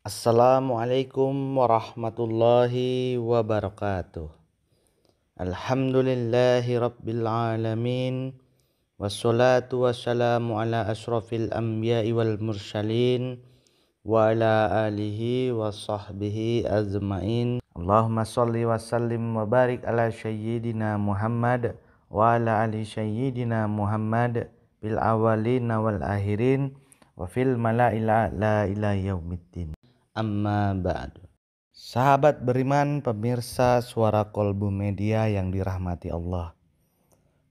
Assalamualaikum warahmatullahi wabarakatuh Alhamdulillahi rabbil alamin Wassalatu wassalamu ala ashrafil anbiya wal mursalin wa ala alihi wa sahbihi azmain. Allahumma salli wa sallim wa barik ala sayyidina Muhammad wa ala ali sayyidina Muhammad bil awalina wal akhirin wa fil mala'il la ila yaumiddin. Amma ba'du. Sahabat beriman pemirsa suara kolbu media yang dirahmati Allah.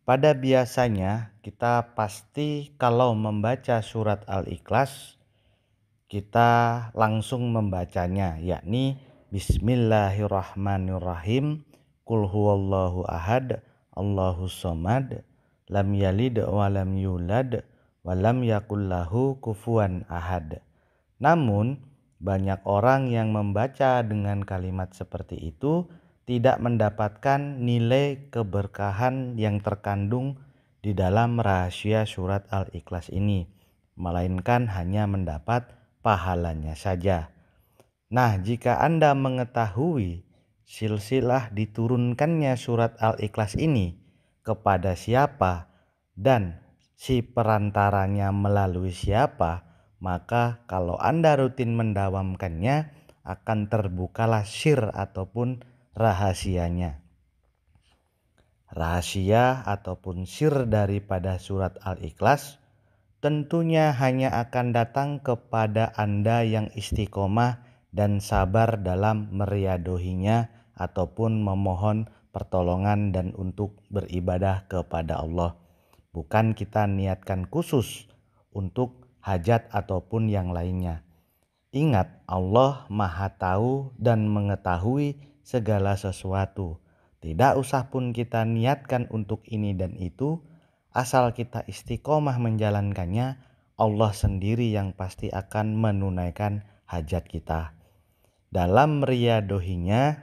Pada biasanya kita pasti kalau membaca surat Al-Ikhlas kita langsung membacanya yakni Bismillahirrahmanirrahim Kul huwallahu ahad Allahu somad Lam yalid wa lam yulad Wa lam yakullahu kufuan ahad Namun banyak orang yang membaca dengan kalimat seperti itu tidak mendapatkan nilai keberkahan yang terkandung di dalam rahasia surat Al-Ikhlas ini melainkan hanya mendapat pahalanya saja. Nah, jika Anda mengetahui silsilah diturunkannya surat Al-Ikhlas ini kepada siapa dan si perantaranya melalui siapa, maka kalau Anda rutin mendawamkannya akan terbukalah sir ataupun rahasianya. Rahasia ataupun sir daripada surat Al-Ikhlas tentunya hanya akan datang kepada Anda yang istiqomah dan sabar dalam meriadohinya ataupun memohon pertolongan dan untuk beribadah kepada Allah. Bukan kita niatkan khusus untuk hajat ataupun yang lainnya. Ingat Allah maha tahu dan mengetahui segala sesuatu. Tidak usah pun kita niatkan untuk ini dan itu, Asal kita istiqomah menjalankannya, Allah sendiri yang pasti akan menunaikan hajat kita. Dalam riadohinya,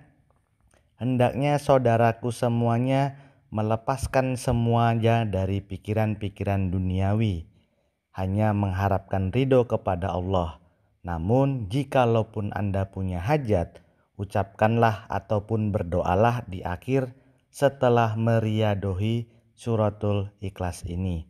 hendaknya saudaraku semuanya melepaskan semuanya dari pikiran-pikiran duniawi, hanya mengharapkan ridho kepada Allah. Namun, jikalaupun Anda punya hajat, ucapkanlah ataupun berdoalah di akhir setelah meriadohi suratul ikhlas ini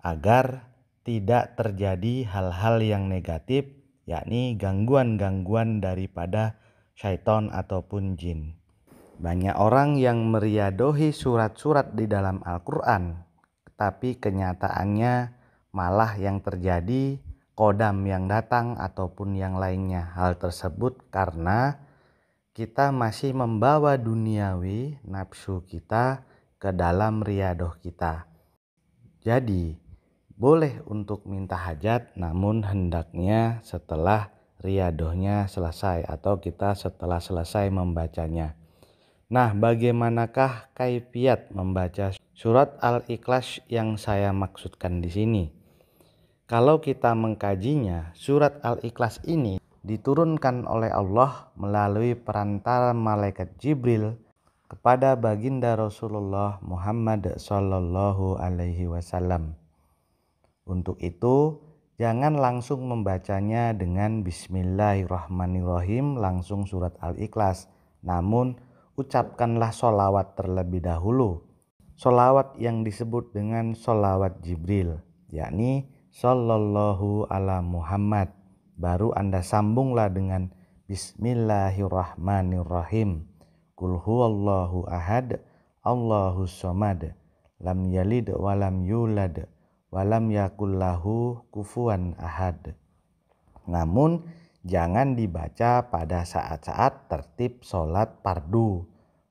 agar tidak terjadi hal-hal yang negatif yakni gangguan-gangguan daripada syaiton ataupun jin. Banyak orang yang meriadohi surat-surat di dalam Al-Quran tapi kenyataannya malah yang terjadi kodam yang datang ataupun yang lainnya hal tersebut karena kita masih membawa duniawi nafsu kita ke dalam riadoh kita. Jadi, boleh untuk minta hajat namun hendaknya setelah riadohnya selesai atau kita setelah selesai membacanya. Nah, bagaimanakah kaifiat membaca surat Al-Ikhlas yang saya maksudkan di sini? Kalau kita mengkajinya, surat Al-Ikhlas ini diturunkan oleh Allah melalui perantara malaikat Jibril kepada baginda Rasulullah Muhammad Sallallahu Alaihi Wasallam. Untuk itu, jangan langsung membacanya dengan Bismillahirrahmanirrahim langsung surat Al-Ikhlas. Namun, ucapkanlah solawat terlebih dahulu. Solawat yang disebut dengan solawat Jibril, yakni Sallallahu ala Muhammad. Baru Anda sambunglah dengan Bismillahirrahmanirrahim. Kul huwallahu ahad, Allahu samad, lam yalid wa lam yulad, wa lam yakul lahu kufuwan ahad. Namun jangan dibaca pada saat-saat tertib sholat pardu.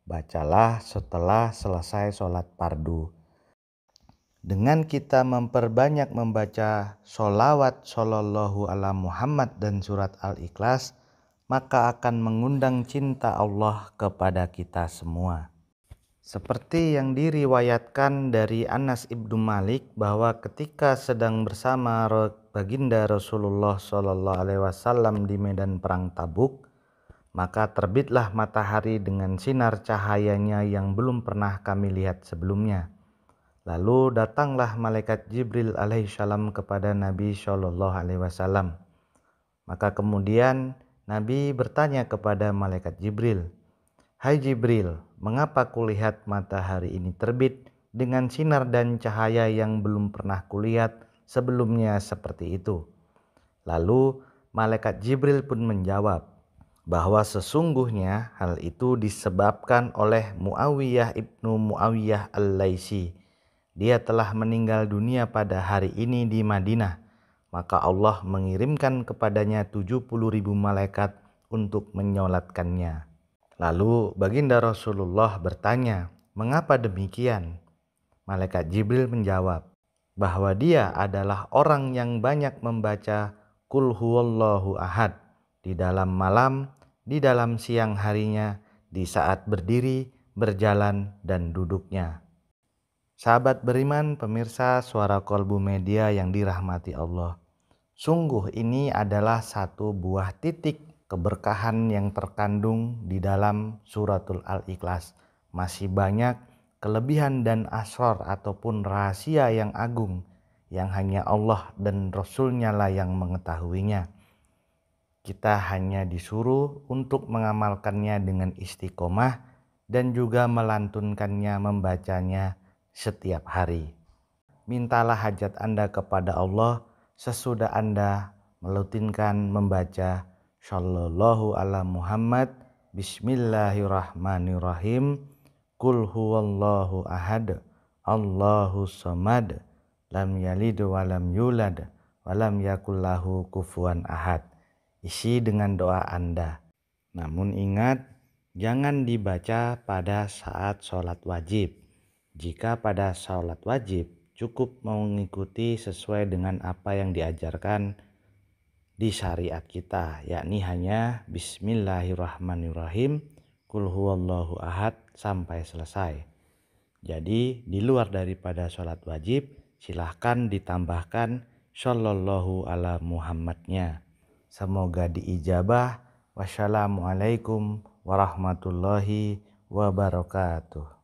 Bacalah setelah selesai sholat pardu. Dengan kita memperbanyak membaca sholawat sholallahu ala Muhammad dan surat Al-Ikhlas, maka akan mengundang cinta Allah kepada kita semua. Seperti yang diriwayatkan dari Anas ibnu Malik bahwa ketika sedang bersama baginda Rasulullah Shallallahu Alaihi Wasallam di medan perang Tabuk, maka terbitlah matahari dengan sinar cahayanya yang belum pernah kami lihat sebelumnya. Lalu datanglah malaikat Jibril alaihissalam kepada Nabi Shallallahu Alaihi Wasallam. Maka kemudian Nabi bertanya kepada malaikat Jibril, "Hai Jibril, mengapa kulihat matahari ini terbit dengan sinar dan cahaya yang belum pernah kulihat sebelumnya seperti itu?" Lalu malaikat Jibril pun menjawab, bahwa sesungguhnya hal itu disebabkan oleh Muawiyah ibnu Muawiyah al-Laisi. Dia telah meninggal dunia pada hari ini di Madinah maka Allah mengirimkan kepadanya tujuh puluh ribu malaikat untuk menyolatkannya. Lalu baginda Rasulullah bertanya, mengapa demikian? Malaikat Jibril menjawab, bahwa dia adalah orang yang banyak membaca Kul huwallahu ahad di dalam malam, di dalam siang harinya, di saat berdiri, berjalan, dan duduknya. Sahabat beriman, pemirsa suara kolbu media yang dirahmati Allah. Sungguh ini adalah satu buah titik keberkahan yang terkandung di dalam suratul Al-Ikhlas. Masih banyak kelebihan dan asror ataupun rahasia yang agung yang hanya Allah dan Rasulnya lah yang mengetahuinya. Kita hanya disuruh untuk mengamalkannya dengan istiqomah dan juga melantunkannya membacanya setiap hari. Mintalah hajat Anda kepada Allah sesudah Anda melutinkan membaca Shallallahu ala Muhammad Bismillahirrahmanirrahim Kul huwallahu ahad Allahu samad Lam yalid walam yulad Walam yakullahu kufuan ahad Isi dengan doa Anda Namun ingat jangan dibaca pada saat sholat wajib Jika pada sholat wajib cukup mengikuti sesuai dengan apa yang diajarkan di syariat kita yakni hanya bismillahirrahmanirrahim kul huwallahu ahad sampai selesai. Jadi di luar daripada sholat wajib silahkan ditambahkan shallallahu ala muhammadnya. Semoga diijabah. Wassalamualaikum warahmatullahi wabarakatuh.